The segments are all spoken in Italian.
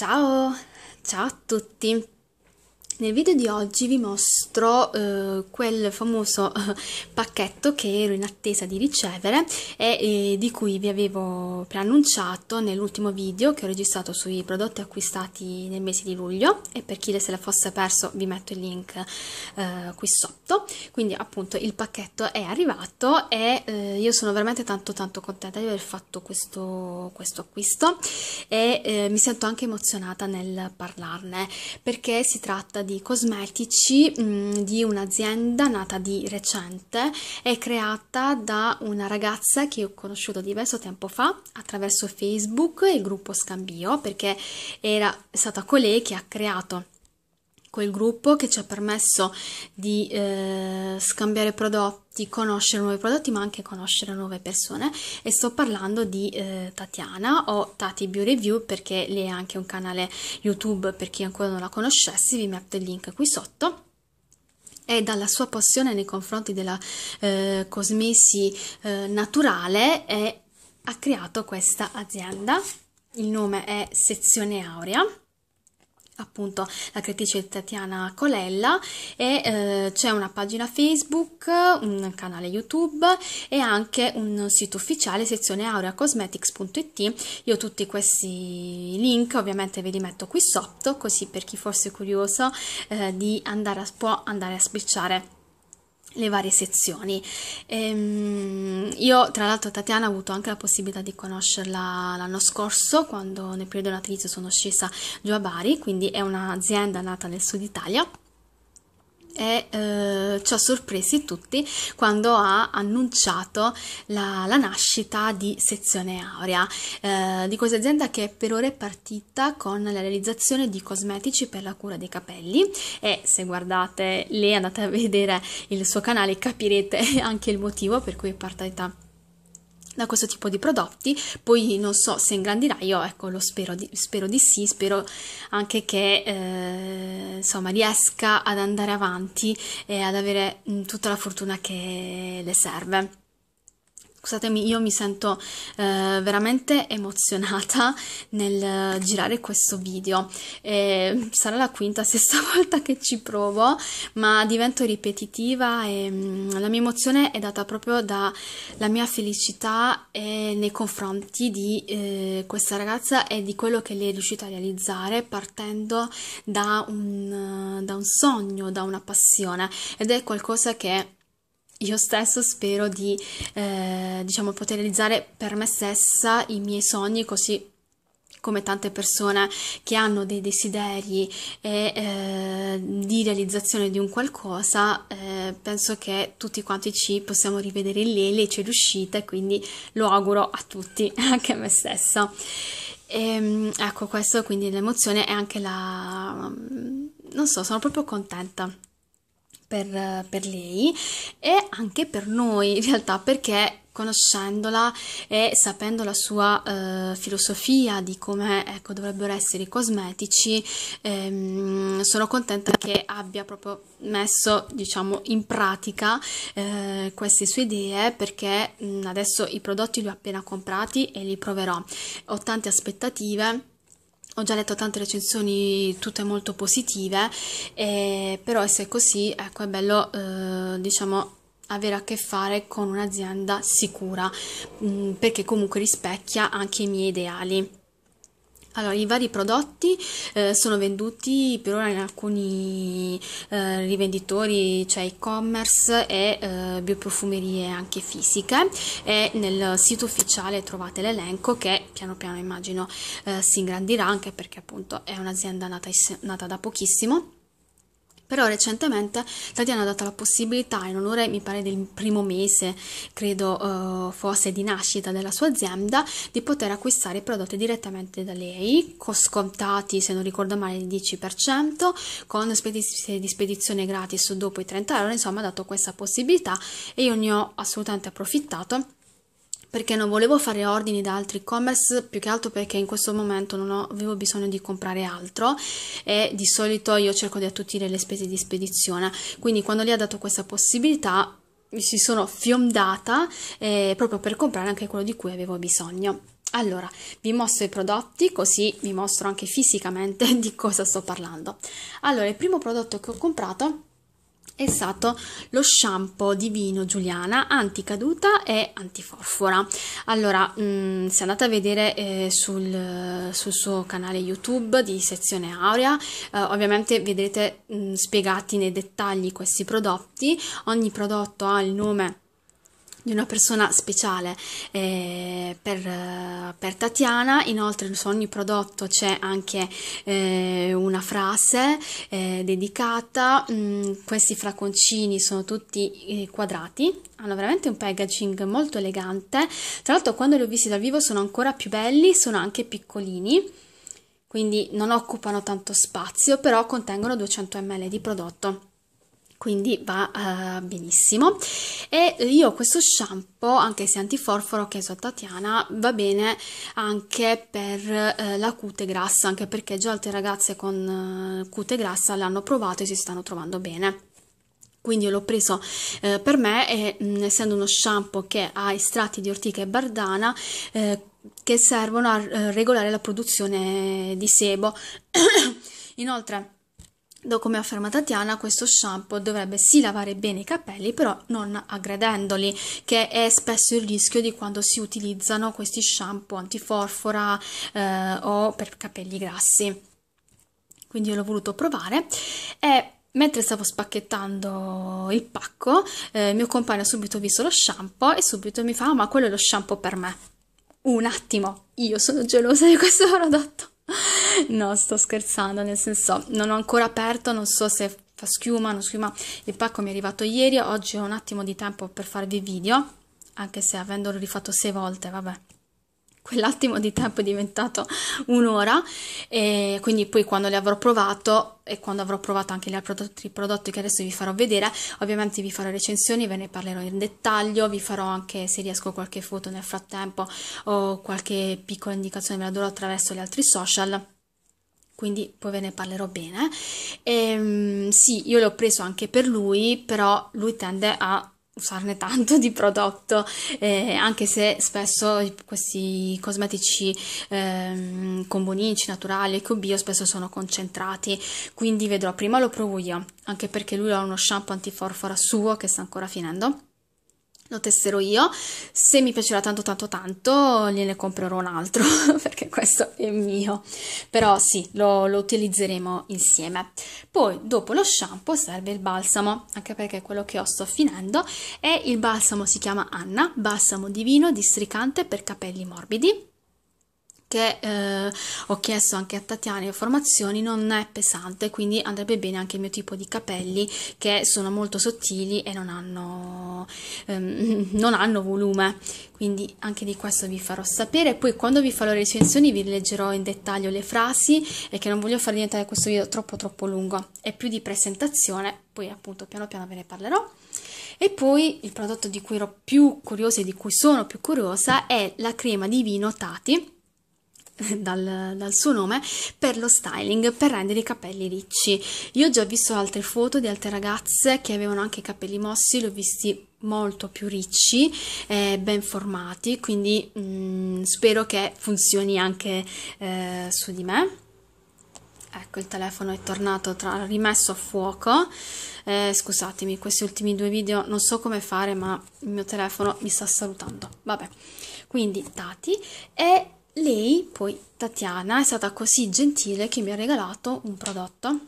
Ciao, ciao a tutti. Nel video di oggi vi mostro eh, quel famoso pacchetto che ero in attesa di ricevere e eh, di cui vi avevo preannunciato nell'ultimo video che ho registrato sui prodotti acquistati nel mese di luglio e per chi se la fosse perso vi metto il link eh, qui sotto. Quindi appunto il pacchetto è arrivato e eh, io sono veramente tanto tanto contenta di aver fatto questo, questo acquisto e eh, mi sento anche emozionata nel parlarne perché si tratta di di cosmetici mh, mm, di un'azienda nata di recente è creata da una ragazza che ho conosciuto diverso tempo fa attraverso Facebook e il gruppo Scambio perché era stata colei che ha creato quel gruppo che ci ha permesso di eh, scambiare prodotti, conoscere nuovi prodotti, ma anche conoscere nuove persone. E sto parlando di eh, Tatiana o Tati Beauty Review perché lei ha anche un canale YouTube per chi ancora non la conoscesse, vi metto il link qui sotto e dalla sua passione nei confronti della eh, cosmesi eh, naturale è, ha creato questa azienda. Il nome è Sezione Aurea appunto la creatrice Tatiana Colella e eh, c'è una pagina Facebook, un canale YouTube e anche un sito ufficiale sezione aureacosmetics.it. Io tutti questi link ovviamente ve li metto qui sotto, così per chi fosse curioso eh, di andare a, può andare a spicciare le varie sezioni. Ehm, io, tra l'altro, Tatiana ho avuto anche la possibilità di conoscerla l'anno scorso, quando nel periodo natalizio sono scesa giù a Bari, quindi è un'azienda nata nel sud Italia e eh, ci ha sorpresi tutti quando ha annunciato la, la nascita di Sezione Aurea, eh, di questa azienda che per ora è partita con la realizzazione di cosmetici per la cura dei capelli e se guardate lei andate a vedere il suo canale capirete anche il motivo per cui è partita da questo tipo di prodotti, poi non so se ingrandirà, io ecco lo spero di, spero di sì, spero anche che eh, insomma riesca ad andare avanti e ad avere mh, mm, tutta la fortuna che le serve. Scusatemi, io mi sento eh, veramente emozionata nel eh, girare questo video. Eh, sarà la quinta, sesta volta che ci provo, ma divento ripetitiva e mh, mm, la mia emozione è data proprio dalla mia felicità eh, nei confronti di eh, questa ragazza e di quello che lei è riuscita a realizzare partendo da un, eh, da un sogno, da una passione ed è qualcosa che io stesso spero di eh, diciamo poter realizzare per me stessa i miei sogni così come tante persone che hanno dei desideri e, eh, di realizzazione di un qualcosa, eh, penso che tutti quanti ci possiamo rivedere in lei, lei ci è riuscita e quindi lo auguro a tutti, anche a me stessa. E, ehm, ecco, questo quindi l'emozione è anche la... non so, sono proprio contenta per, per lei e anche per noi in realtà perché conoscendola e sapendo la sua eh, filosofia di come ecco, dovrebbero essere i cosmetici, ehm, sono contenta che abbia proprio messo diciamo, in pratica eh, queste sue idee perché mh, mm, adesso i prodotti li ho appena comprati e li proverò. Ho tante aspettative ho già letto tante recensioni, tutte molto positive, eh, però se è così, ecco, è bello, eh, diciamo, avere a che fare con un'azienda sicura, mh, mm, perché comunque rispecchia anche i miei ideali. Allora, i vari prodotti eh, sono venduti per ora in alcuni eh, rivenditori, cioè e-commerce e eh, bioprofumerie anche fisiche e nel sito ufficiale trovate l'elenco che piano piano immagino eh, si ingrandirà anche perché appunto è un'azienda nata, nata da pochissimo però recentemente Tatiana ha dato la possibilità, in onore, mi pare, del primo mese, credo uh, eh, fosse di nascita della sua azienda, di poter acquistare i prodotti direttamente da lei, con scontati, se non ricordo male, il 10%, con spediz- di spedizione gratis dopo i 30 euro, insomma ha dato questa possibilità e io ne ho assolutamente approfittato perché non volevo fare ordini da altri e-commerce, più che altro perché in questo momento non ho, avevo bisogno di comprare altro e di solito io cerco di attutire le spese di spedizione. Quindi quando gli ha dato questa possibilità mi si sono fiondata eh, proprio per comprare anche quello di cui avevo bisogno. Allora, vi mostro i prodotti così vi mostro anche fisicamente di cosa sto parlando. Allora, il primo prodotto che ho comprato è stato lo shampoo di vino Giuliana anticaduta e antiforfora. Allora, mh, mm, se andate a vedere eh, sul, sul, suo canale YouTube di sezione Aurea, eh, ovviamente vedrete mh, mm, spiegati nei dettagli questi prodotti. Ogni prodotto ha il nome di una persona speciale eh, per, per, Tatiana, inoltre su ogni prodotto c'è anche eh, una frase eh, dedicata, mm, questi flaconcini sono tutti eh, quadrati, hanno veramente un packaging molto elegante, tra l'altro quando li ho visti dal vivo sono ancora più belli, sono anche piccolini, quindi non occupano tanto spazio, però contengono 200 ml di prodotto quindi va uh, benissimo e io questo shampoo anche se antiforforo che so Tatiana va bene anche per uh, la cute grassa anche perché già altre ragazze con uh, cute grassa l'hanno provato e si stanno trovando bene quindi l'ho preso eh, per me e mh, mm, essendo uno shampoo che ha estratti di ortica e bardana eh, che servono a regolare la produzione di sebo inoltre come afferma Tatiana, questo shampoo dovrebbe sì lavare bene i capelli, però non aggredendoli, che è spesso il rischio di quando si utilizzano questi shampoo antiforfora eh, o per capelli grassi. Quindi io l'ho voluto provare e mentre stavo spacchettando il pacco, eh, mio compagno ha subito visto lo shampoo e subito mi fa: ah, Ma quello è lo shampoo per me. Un attimo, io sono gelosa di questo prodotto no, sto scherzando, nel senso non ho ancora aperto, non so se fa schiuma, non schiuma. Il pacco mi è arrivato ieri, oggi ho un attimo di tempo per farvi video, anche se avendolo rifatto sei volte, vabbè quell'attimo di tempo è diventato un'ora e quindi poi quando le avrò provato e quando avrò provato anche gli altri prodotti che adesso vi farò vedere ovviamente vi farò recensioni ve ne parlerò in dettaglio vi farò anche se riesco qualche foto nel frattempo o qualche piccola indicazione ve la darò attraverso gli altri social quindi poi ve ne parlerò bene. E, ehm, sì, io l'ho preso anche per lui, però lui tende a usarne tanto di prodotto, eh, anche se spesso questi cosmetici eh, con bonici naturali e cubio spesso sono concentrati, quindi vedrò prima lo provo io, anche perché lui ha uno shampoo antiforfora suo che sta ancora finendo lo testerò io. Se mi piacerà tanto tanto tanto, gliene comprerò un altro perché questo è mio. Però sì, lo, lo, utilizzeremo insieme. Poi, dopo lo shampoo, serve il balsamo, anche perché quello che ho sto finendo. E il balsamo si chiama Anna, balsamo divino districante per capelli morbidi che eh, ho chiesto anche a Tatiana le formazioni non è pesante quindi andrebbe bene anche il mio tipo di capelli che sono molto sottili e non hanno, ehm, non hanno volume quindi anche di questo vi farò sapere poi quando vi farò le recensioni vi leggerò in dettaglio le frasi e che non voglio far diventare questo video troppo troppo lungo è più di presentazione poi appunto piano piano ve ne parlerò e poi il prodotto di cui ero più curiosa e di cui sono più curiosa è la crema di vino Tati dal, dal, suo nome per lo styling, per rendere i capelli ricci. Io ho già visto altre foto di altre ragazze che avevano anche i capelli mossi, li ho visti molto più ricci, eh, ben formati, quindi mh, mm, spero che funzioni anche eh, su di me. Ecco, il telefono è tornato, tra, rimesso a fuoco. Eh, scusatemi, questi ultimi due video non so come fare, ma il mio telefono mi sta salutando. Vabbè, quindi dati e lei, poi Tatiana, è stata così gentile che mi ha regalato un prodotto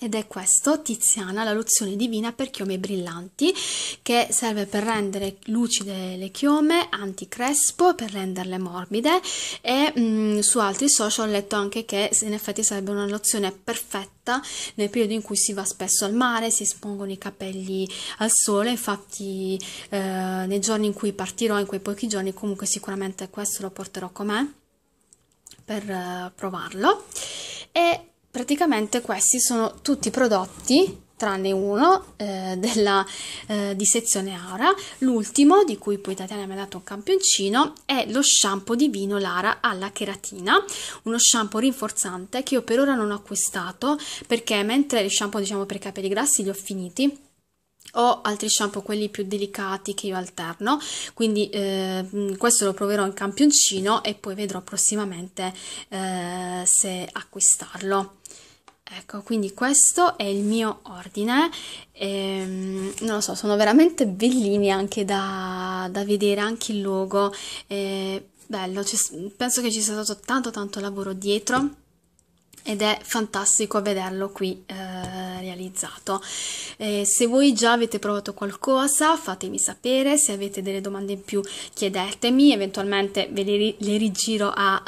ed è questo, Tiziana, la lozione divina per chiome brillanti, che serve per rendere lucide le chiome, anticrespo, per renderle morbide e mh, mm, su altri social ho letto anche che in effetti sarebbe una lozione perfetta nel periodo in cui si va spesso al mare, si espongono i capelli al sole, infatti eh, nei giorni in cui partirò, in quei pochi giorni, comunque sicuramente questo lo porterò con me per eh, provarlo. E Praticamente questi sono tutti i prodotti tranne uno eh, della eh, dissezione Aura. L'ultimo, di cui poi Tatiana mi ha dato un campioncino, è lo shampoo di vino Lara alla cheratina, uno shampoo rinforzante che io per ora non ho acquistato perché mentre gli shampoo diciamo per i capelli grassi li ho finiti, ho altri shampoo, quelli più delicati che io alterno, quindi eh, questo lo proverò in campioncino e poi vedrò prossimamente eh, se acquistarlo. Ecco, quindi questo è il mio ordine, ehm, non lo so, sono veramente bellini anche da, da vedere, anche il logo, eh, bello, penso che ci sia stato tanto tanto lavoro dietro ed è fantastico vederlo qui eh, realizzato. Eh, se voi già avete provato qualcosa fatemi sapere, se avete delle domande in più chiedetemi, eventualmente ve le, le rigiro a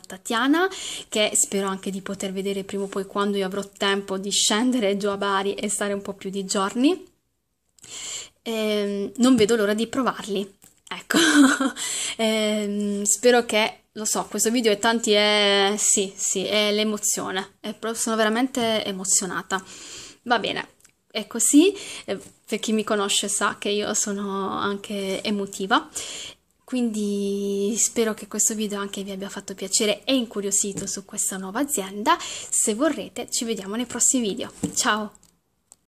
eh, Tatiana che spero anche di poter vedere prima o poi quando io avrò tempo di scendere giù a Bari e stare un po' più di giorni. Ehm, non vedo l'ora di provarli. Ecco, ehm, spero che, lo so, questo video è tanti, è, eh, sì, sì, è l'emozione, è, sono veramente emozionata. Va bene, è così, eh, per chi mi conosce sa che io sono anche emotiva, quindi spero che questo video anche vi abbia fatto piacere e incuriosito su questa nuova azienda. Se vorrete ci vediamo nei prossimi video. Ciao!